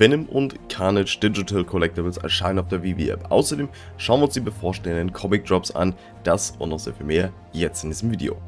Venom und Carnage Digital Collectibles erscheinen auf der Vivi App. Außerdem schauen wir uns die bevorstehenden Comic Drops an, das und noch sehr viel mehr jetzt in diesem Video.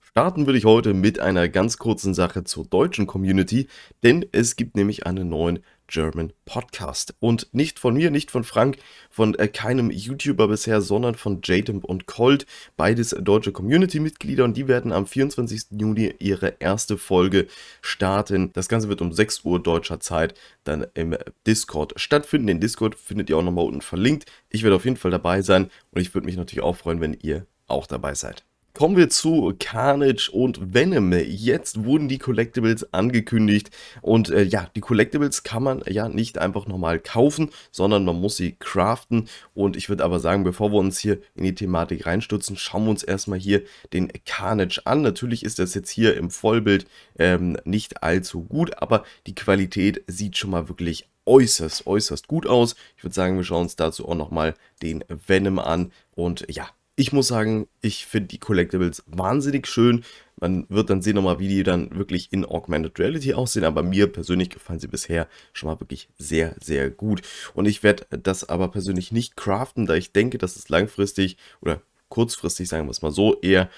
Starten würde ich heute mit einer ganz kurzen Sache zur deutschen Community, denn es gibt nämlich einen neuen German Podcast. Und nicht von mir, nicht von Frank, von äh, keinem YouTuber bisher, sondern von Jadimp und Colt, beides deutsche Community-Mitglieder und die werden am 24. Juni ihre erste Folge starten. Das Ganze wird um 6 Uhr deutscher Zeit dann im Discord stattfinden. Den Discord findet ihr auch nochmal unten verlinkt. Ich werde auf jeden Fall dabei sein und ich würde mich natürlich auch freuen, wenn ihr auch dabei seid. Kommen wir zu Carnage und Venom. Jetzt wurden die Collectibles angekündigt und äh, ja, die Collectibles kann man ja nicht einfach normal kaufen, sondern man muss sie craften und ich würde aber sagen, bevor wir uns hier in die Thematik reinstürzen, schauen wir uns erstmal hier den Carnage an. Natürlich ist das jetzt hier im Vollbild ähm, nicht allzu gut, aber die Qualität sieht schon mal wirklich äußerst, äußerst gut aus. Ich würde sagen, wir schauen uns dazu auch nochmal den Venom an und ja, ich muss sagen, ich finde die Collectibles wahnsinnig schön. Man wird dann sehen nochmal, wie die dann wirklich in Augmented Reality aussehen. Aber mir persönlich gefallen sie bisher schon mal wirklich sehr, sehr gut. Und ich werde das aber persönlich nicht craften, da ich denke, dass es langfristig oder kurzfristig, sagen wir es mal so, eher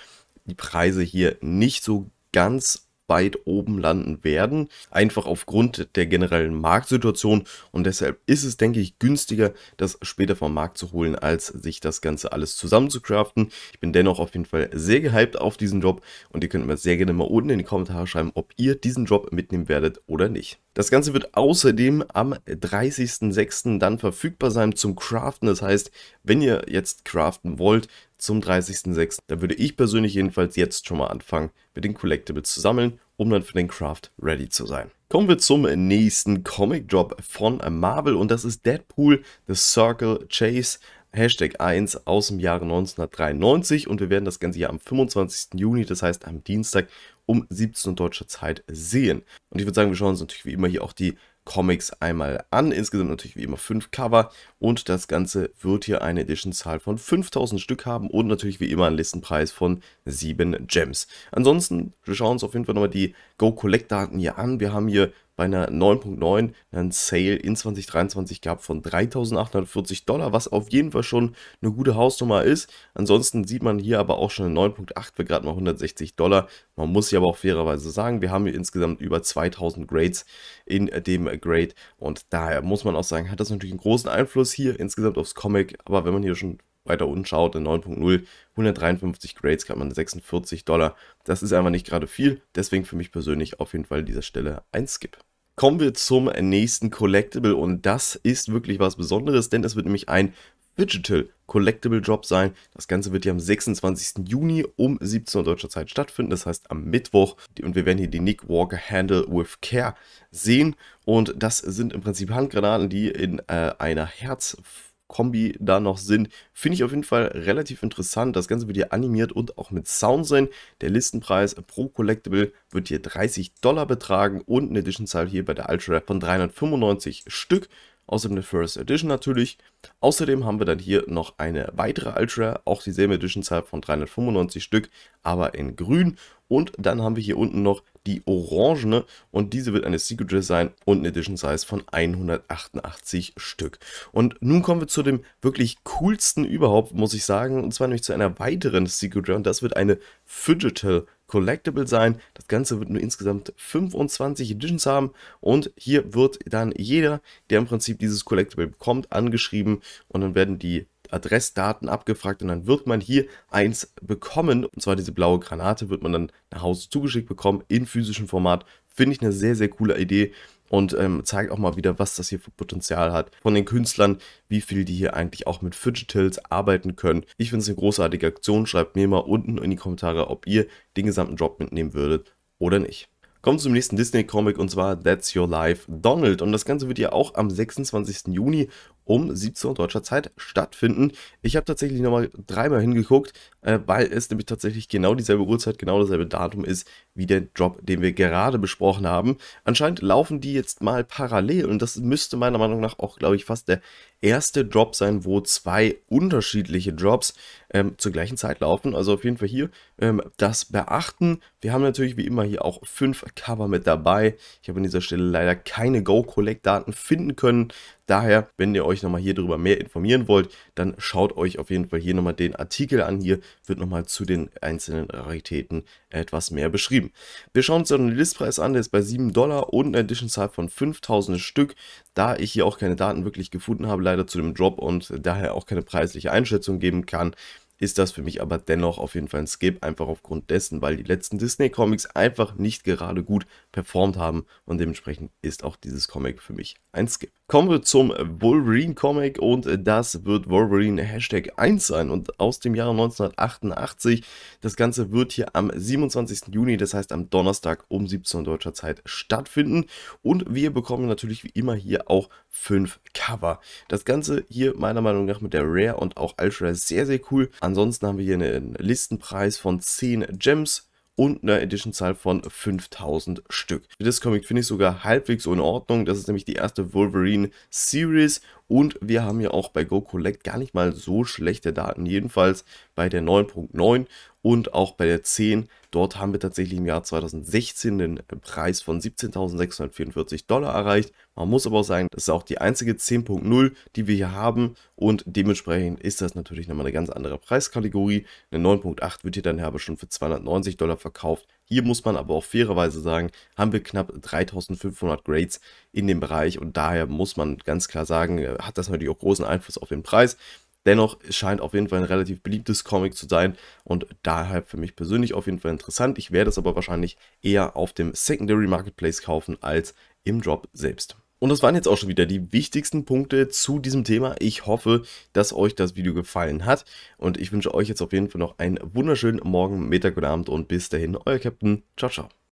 die Preise hier nicht so ganz weit oben landen werden, einfach aufgrund der generellen Marktsituation. Und deshalb ist es, denke ich, günstiger, das später vom Markt zu holen, als sich das Ganze alles zusammen zu craften. Ich bin dennoch auf jeden Fall sehr gehypt auf diesen Job und ihr könnt mir sehr gerne mal unten in die Kommentare schreiben, ob ihr diesen Job mitnehmen werdet oder nicht. Das Ganze wird außerdem am 30.06. dann verfügbar sein zum Craften. Das heißt, wenn ihr jetzt craften wollt, zum 30.06. Da würde ich persönlich jedenfalls jetzt schon mal anfangen, mit den Collectibles zu sammeln, um dann für den Craft ready zu sein. Kommen wir zum nächsten Comic Drop von Marvel und das ist Deadpool The Circle Chase. Hashtag 1 aus dem Jahre 1993 und wir werden das Ganze hier am 25. Juni, das heißt am Dienstag um 17 Uhr deutscher Zeit sehen. Und ich würde sagen, wir schauen uns natürlich wie immer hier auch die Comics einmal an. Insgesamt natürlich wie immer fünf Cover und das Ganze wird hier eine Edition-Zahl von 5000 Stück haben und natürlich wie immer einen Listenpreis von 7 Gems. Ansonsten wir schauen uns auf jeden Fall nochmal die Go Collect Daten hier an. Wir haben hier bei einer 9.9 einen Sale in 2023 gab von 3.840 Dollar, was auf jeden Fall schon eine gute Hausnummer ist. Ansonsten sieht man hier aber auch schon eine 9.8 für gerade mal 160 Dollar. Man muss hier aber auch fairerweise sagen, wir haben hier insgesamt über 2000 Grades in dem Grade und daher muss man auch sagen, hat das natürlich einen großen Einfluss hier insgesamt aufs Comic, aber wenn man hier schon weiter unten schaut, in 9.0, 153 Grades, kann man 46 Dollar. Das ist einfach nicht gerade viel. Deswegen für mich persönlich auf jeden Fall an dieser Stelle ein Skip kommen wir zum nächsten Collectible und das ist wirklich was Besonderes, denn es wird nämlich ein Digital Collectible Drop sein. Das Ganze wird hier am 26. Juni um 17 Uhr deutscher Zeit stattfinden, das heißt am Mittwoch. Und wir werden hier die Nick Walker Handle with Care sehen. Und das sind im Prinzip Handgranaten, die in äh, einer Herzform Kombi da noch sind. Finde ich auf jeden Fall relativ interessant. Das Ganze wird hier animiert und auch mit Sound sein. Der Listenpreis pro Collectible wird hier 30 Dollar betragen und eine Editionzahl hier bei der Ultra von 395 Stück außerdem eine First Edition natürlich. Außerdem haben wir dann hier noch eine weitere Ultra, auch dieselbe Edition-Zahl von 395 Stück, aber in grün. Und dann haben wir hier unten noch die orangene und diese wird eine Secret Rare sein und eine Edition Size von 188 Stück. Und nun kommen wir zu dem wirklich coolsten überhaupt, muss ich sagen, und zwar nämlich zu einer weiteren Secret Rare und das wird eine Fidgetal Collectible sein. Das Ganze wird nur insgesamt 25 Editions haben und hier wird dann jeder, der im Prinzip dieses Collectible bekommt, angeschrieben und dann werden die Adressdaten abgefragt und dann wird man hier eins bekommen. Und zwar diese blaue Granate wird man dann nach Hause zugeschickt bekommen in physischem Format. Finde ich eine sehr, sehr coole Idee und ähm, zeigt auch mal wieder, was das hier für Potenzial hat. Von den Künstlern, wie viel die hier eigentlich auch mit Fidgetills arbeiten können. Ich finde es eine großartige Aktion. Schreibt mir mal unten in die Kommentare, ob ihr den gesamten Drop mitnehmen würdet oder nicht. Kommen wir zum nächsten Disney-Comic und zwar That's Your Life Donald. Und das Ganze wird ja auch am 26. Juni um 17 Uhr deutscher Zeit stattfinden. Ich habe tatsächlich nochmal dreimal hingeguckt, äh, weil es nämlich tatsächlich genau dieselbe Uhrzeit, genau dasselbe Datum ist wie der Drop, den wir gerade besprochen haben. Anscheinend laufen die jetzt mal parallel und das müsste meiner Meinung nach auch, glaube ich, fast der erste Drop sein, wo zwei unterschiedliche Drops ähm, zur gleichen Zeit laufen. Also auf jeden Fall hier ähm, das beachten. Wir haben natürlich wie immer hier auch fünf Cover mit dabei. Ich habe an dieser Stelle leider keine Go-Collect-Daten finden können. Daher, wenn ihr euch nochmal hier drüber mehr informieren wollt, dann schaut euch auf jeden Fall hier nochmal den Artikel an. Hier wird nochmal zu den einzelnen Raritäten etwas mehr beschrieben. Wir schauen uns den Listpreis an, der ist bei 7 Dollar und eine Edition-Zahl von 5000 Stück. Da ich hier auch keine Daten wirklich gefunden habe, leider zu dem Drop und daher auch keine preisliche Einschätzung geben kann, ist das für mich aber dennoch auf jeden Fall ein Skip, einfach aufgrund dessen, weil die letzten Disney-Comics einfach nicht gerade gut performt haben und dementsprechend ist auch dieses Comic für mich ein Skip. Kommen wir zum Wolverine Comic und das wird Wolverine Hashtag 1 sein und aus dem Jahre 1988. Das Ganze wird hier am 27. Juni, das heißt am Donnerstag um 17 Uhr deutscher Zeit stattfinden und wir bekommen natürlich wie immer hier auch fünf Cover. Das Ganze hier meiner Meinung nach mit der Rare und auch Ultra sehr, sehr cool. Ansonsten haben wir hier einen Listenpreis von 10 Gems, und einer Edition-Zahl von 5000 Stück. Für das Comic finde ich sogar halbwegs in Ordnung. Das ist nämlich die erste Wolverine-Series und wir haben ja auch bei GoCollect gar nicht mal so schlechte Daten, jedenfalls bei der 9.9 und auch bei der 10. Dort haben wir tatsächlich im Jahr 2016 den äh, Preis von 17.644 Dollar erreicht. Man muss aber auch sagen, das ist auch die einzige 10.0, die wir hier haben und dementsprechend ist das natürlich nochmal eine ganz andere Preiskategorie. Eine 9.8 wird hier dann aber schon für 290 Dollar verkauft. Hier muss man aber auch fairerweise sagen, haben wir knapp 3500 Grades in dem Bereich und daher muss man ganz klar sagen, äh, hat das natürlich auch großen Einfluss auf den Preis. Dennoch scheint auf jeden Fall ein relativ beliebtes Comic zu sein und daher für mich persönlich auf jeden Fall interessant. Ich werde es aber wahrscheinlich eher auf dem Secondary Marketplace kaufen als im Drop selbst. Und das waren jetzt auch schon wieder die wichtigsten Punkte zu diesem Thema. Ich hoffe, dass euch das Video gefallen hat und ich wünsche euch jetzt auf jeden Fall noch einen wunderschönen Morgen, Mittag und Abend und bis dahin, euer Captain. Ciao, ciao.